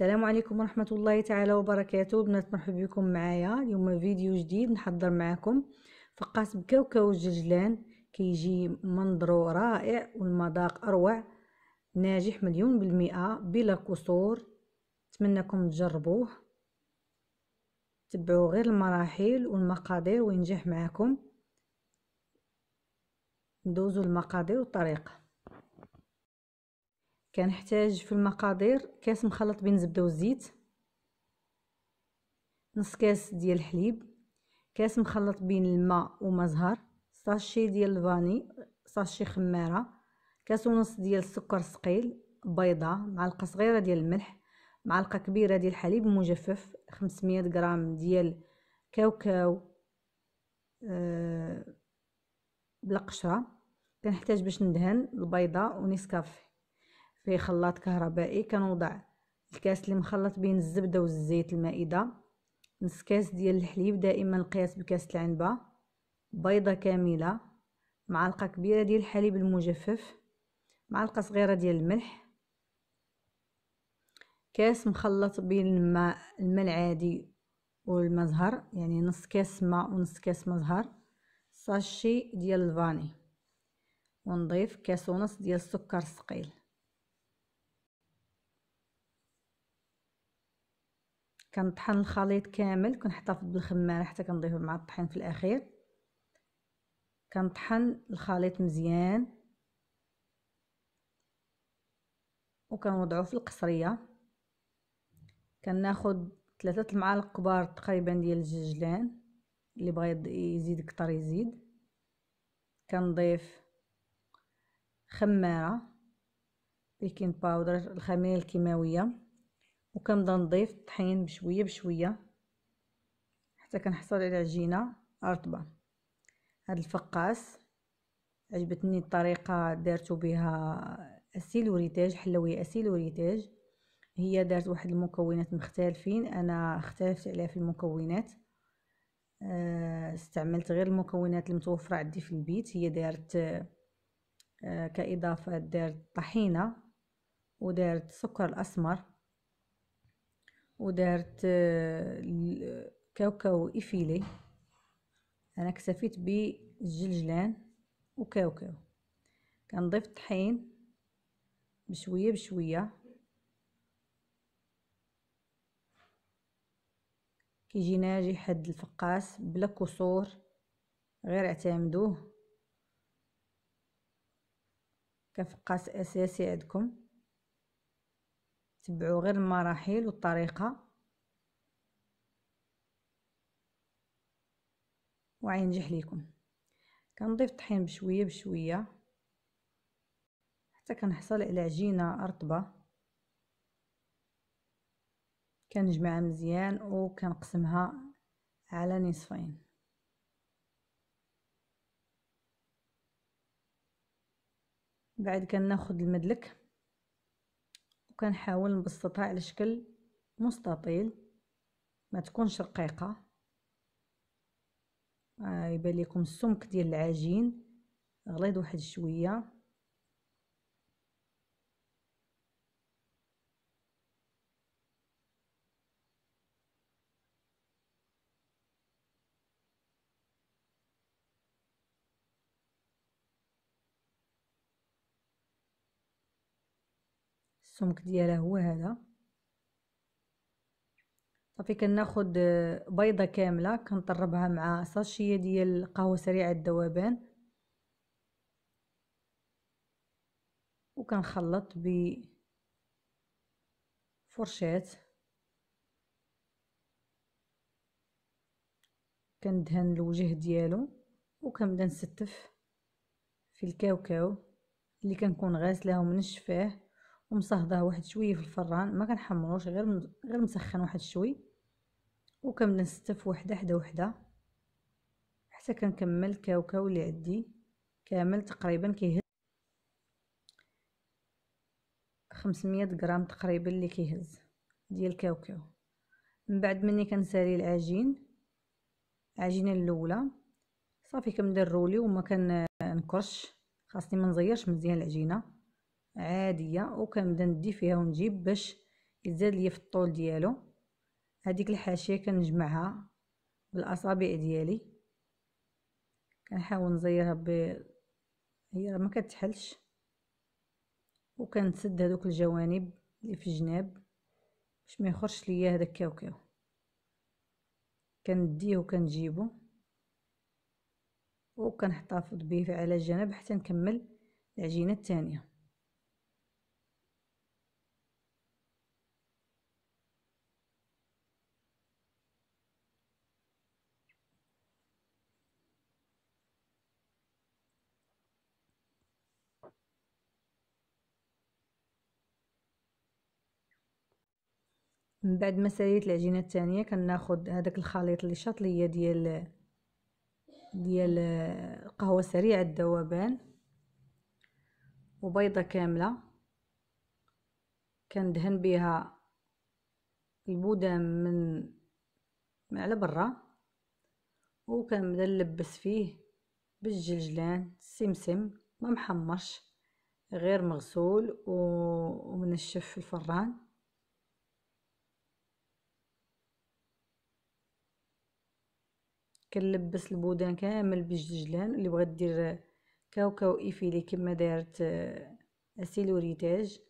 السلام عليكم ورحمة الله تعالى وبركاته بنات مرحبا بكم معايا اليوم فيديو جديد نحضر معكم فقاس بكوكاو الججلان كيجي منظرو رائع والمذاق أروع ناجح مليون بالمئة بلا قصور نتمنىكم تجربوه تبعوا غير المراحل والمقادير وينجح معكم ندوزو المقادير والطريقه كنحتاج في المقادير كاس مخلط بين الزبده والزيت نص كاس ديال الحليب كاس مخلط بين الماء وما زهر ساشي ديال الفاني ساشي خماره كاس ونص ديال السكر الثقيل بيضه معلقه صغيره ديال الملح معلقه كبيره ديال الحليب مجفف 500 غرام ديال كاوكاو أه بلا قشره كنحتاج باش ندهن البيضه ونسكافيه فيه خلاط كهربائي كنوضع الكاس اللي مخلط بين الزبده والزيت المائده نص كاس ديال الحليب دائما القياس بكاس العنبه بيضه كامله معلقه كبيره ديال الحليب المجفف معلقه صغيره ديال الملح كاس مخلط بين الماء الماء العادي والمزهر يعني نص كاس ماء ونص كاس مزهر ساشي ديال الفاني ونضيف كاس ونص ديال السكر الثقيل كنطحن الخليط كامل كنحتفظ بالخماره حتى كنضيفو مع الطحين في الاخير كنطحن الخليط مزيان وكنوضعو في القصريه كناخد ثلاثة المعالق كبار تقريبا ديال الجلجلان اللي بغى يزيد كتر يزيد كنضيف خماره بيكين باودر الخميره الكيماويه وكنبدا نضيف الطحين بشويه بشويه حتى كنحصل على عجينه رطبه هذا الفقاس عجبتني الطريقه دارتو بها اسيل وريتاج حلويه اسيل وريتاج هي دارت واحد المكونات مختلفين انا اختلفت عليها في المكونات آه، استعملت غير المكونات المتوفره عندي في البيت هي دارت آه، كاضافه دارت طحينه ودارت سكر الاسمر ودارت آه، كاوكاو إفيلي أنا كسفيت بجلجلان وكاوكاو كنضيف الطحين بشوية بشوية كيجي ناجي حد الفقاس بلا كسور غير اعتمدوه كفقاس أساسي عندكم تبعوا غير المراحل والطريقة وعينجح ليكم كنضيف الطحين بشويه بشويه حتى كنحصل على عجينه رطبه كنجمعها مزيان وكنقسمها على نصفين بعد كناخذ المدلك وكنحاول نبسطها على شكل مستطيل ما تكونش رقيقه آه يبان لكم السمك ديال العجين غليظ واحد شويه السمك ديالها هو هذا صافي كناخد بيضه كامله كنطربها مع ساشيه ديال القهوه سريعه الذوبان وكنخلط ب فرشات كندهن الوجه ديالو وكنبدا نستف في الكاوكاو اللي كنكون غاسلاه ومنشفاه ومصهضاه واحد شويه في الفران ما كنحمروش غير غير مسخن واحد شوي وكنبدا نستف وحده حدا وحده حتى كنكمل الكاوكاو اللي عندي كامل تقريبا كيهز 500 غرام تقريبا اللي كيهز ديال الكاوكاو من بعد مني كنسالي العجين العجينه الاولى صافي كندير رولي وما كنكرش خاصني ما نزيرش مزيان العجينه عاديه وكنبدا ندي فيها ونجيب باش يزاد ليا في الطول ديالو هذيك الحاشيه كنجمعها بالاصابع ديالي كنحاول نزيرها ب هي راه ما كتحلش وكنسد هذوك الجوانب اللي في الجناب باش ما يخرجش ليا هذاك كاوكاو كنديه وكنجيبو وكنحتفظ به على جنب حتى نكمل العجينه الثانيه من بعد ما ساليت العجينه الثانيه كناخذ هذاك الخليط اللي شاط ليا ديال ديال قهوه سريعه الذوبان وبيضه كامله كندهن بها البودام من من على برا وكنبدا نلبس فيه بالجلجلان السمسم ما محمرش غير مغسول ومنشف في الفران كنلبس البودان كامل بالججلان اللي بغات دير كاوكاو ايفيلي كما دارت آه، اسيلوريتاج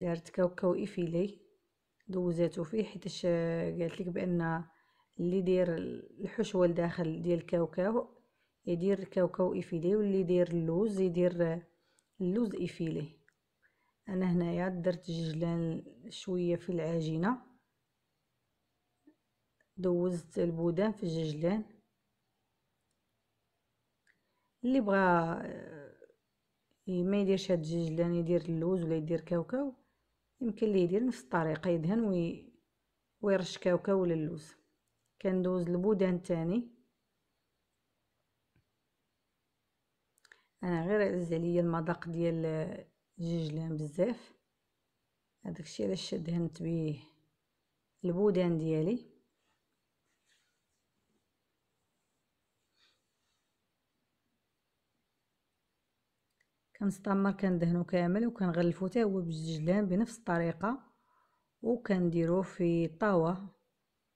دارت كاوكاو ايفيلي دوزاتو فيه حيت آه، قالت لك بان اللي داير الحشوه لداخل ديال الكاوكاو يدير كاوكاو ايفيلي واللي يدير اللوز يدير آه، اللوز ايفيلي انا هنايا درت جلان شويه في العجينه دوزت البودان في الججلان اللي بغى ما يديرش هاد الججلان يدير اللوز ولا يدير كاوكاو يمكن ليه يدير نفس الطريقه يدهن وي ويرش كاوكاو ولا اللوز كندوز البودان تاني انا غير عز عليا المذاق ديال جوج بزاف بزاف الشيء علاش شدهنت بيه البودان ديالي كنستمر كندهنو كامل وكنغلفو حتى هو بجوج بنفس الطريقه وكنديروه في طاوه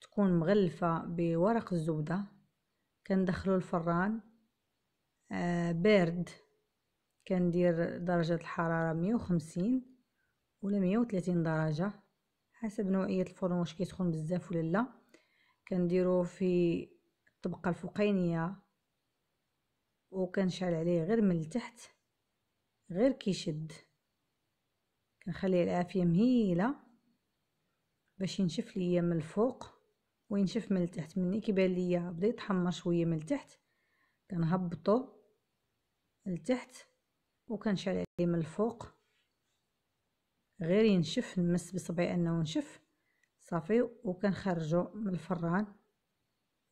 تكون مغلفه بورق الزبده كندخلو الفران آه بارد كندير درجة الحرارة مية وخمسين ولا مية وتلاتين درجة حسب نوعية الفرن واش كيسخن بزاف ولا لا كنديرو في الطبقة الفوقينية وكنشعل عليه غير من التحت غير كيشد كنخليه العافية مهيلة باش ينشف ليا من الفوق وينشف من التحت مني كيبان ليا بدا يتحمر شويه من التحت كنهبطو لتحت وكنشعل عليه من الفوق غير ينشف نمس بصبعي انه نشف صافي وكنخرجو من الفران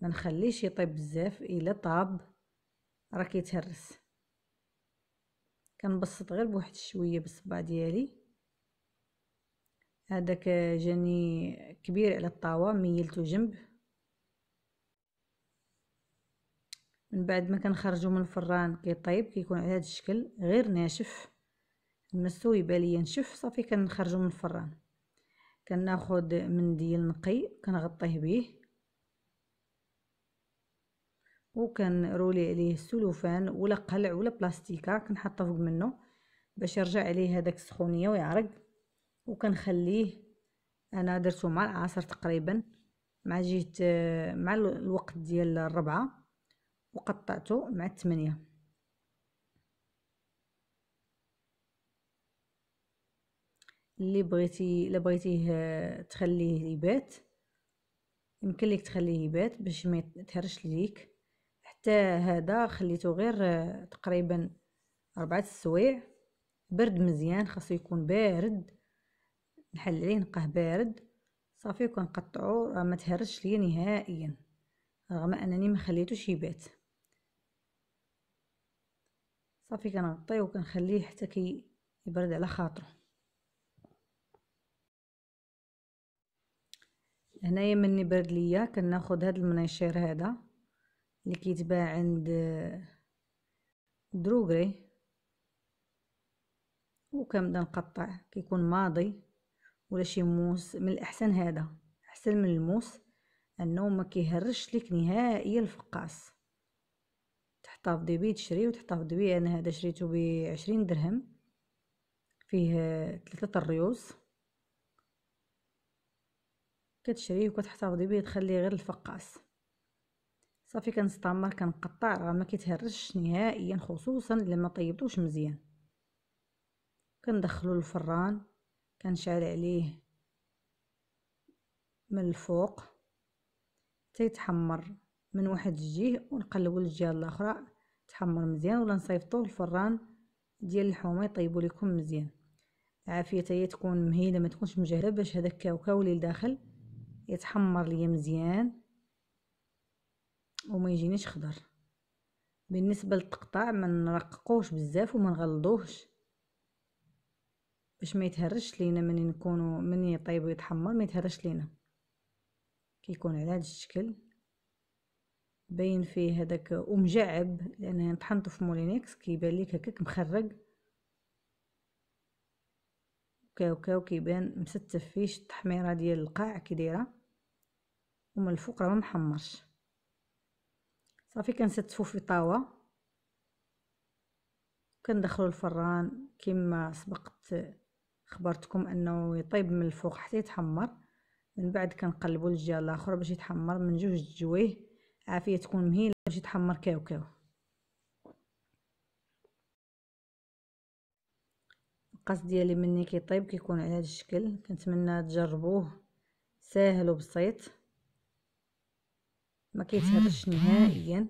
ما نخليش يطيب بزاف الا طاب راه كيتهرس كنبسط غير بواحد شويه بالصبع ديالي هذاك جاني كبير على الطاوه ميلته جنب من بعد ما كنخرجو من الفران كيطيب كيكون على هذا الشكل غير ناشف المسو يبان ليا نشف صافي كنخرجو من الفران كناخد منديل نقي كنغطيه به وكنرولي عليه السلوفان ولا قلع ولا بلاستيكه كنحطه فوق منه باش يرجع عليه هذاك السخونيه ويعرق وكنخليه انا درتو مع العصر تقريبا مع جهه مع الوقت ديال الربعه وقطعته مع الثمانية اللي بغيتي الا بغيتيه آه، تخليه يبات يمكن لك تخليه يبات باش ما يتهرش ليك حتى هذا خليته غير آه، تقريبا أربعة السوايع برد مزيان خاصو يكون بارد نحل عليه نلقاه بارد صافي وكنقطعو راه ما تهرش ليا نهائيا رغم انني ما خليتوش يبات صافي كنغطيه وكنخليه حتى كي يبرد على خاطره هنايا مني برد ليا كناخد هاد المنيشير هذا اللي كيتباع عند دروغري وكنبدا نقطع كيكون ماضي ولا شي موس من الاحسن هذا احسن من الموس انه ما كيهرش ليك نهائيا الفقاص تحتفظي بيه تشري وتحتفظي بيه انا يعني هذا شريته 20 درهم فيه ثلاثة الريوس كتشريه وكتحتفظي بيه تخليه غير الفقاس صافي كنستعمر كنقطع راه ما كيتهرش نهائيا خصوصا لما طيبتوش مزيان كندخلو للفران كنشعل عليه من الفوق تيتحمر من واحد الجهه ونقلبو للجهه الاخرى تحمر مزيان ولا نصيفطوه الفران ديال الحومه يطيبوا لكم مزيان عافيه هي تكون مهيله ما تكونش مجهده باش هذاك الكاوكاو اللي لداخل يتحمر ليا مزيان وما يجينيش خضر بالنسبه للتقطاع ما نرققوش بزاف وما نغلضوهش باش ما يتهرش لينا من نكونوا من يطيب ويتحمر ما يتهرش لينا كيكون على هذا الشكل باين فيه هذاك ومجعب لان طحنته في مولينيكس كيبان ليك هكاك مخرج كاو كاو كيبان مستف فيه التحميره ديال القاع كي دايره ومن الفوق راه محمرش صافي كنستفو في طاوه كندخلو الفران كما سبقت خبرتكم انه يطيب من الفوق حتى يتحمر من بعد كنقلبو للجهه الاخرى باش يتحمر من جوج جويه عافية تكون مهيلة باش يتحمر كاو كاو القص ديالي مني كيطيب كيكون على هذا الشكل كنتمنى تجربوه ساهل وبسيط ما كيتهرش نهائيا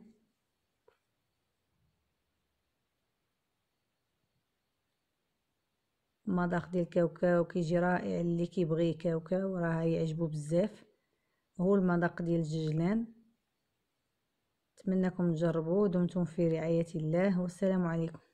المذاق ديال الكاوكاو كيجي رائع اللي كيبغي كاوكاو راه يعجبو بزاف هو المذاق ديال الججلان أتمنىكم تجربوه دمتم في رعاية الله والسلام عليكم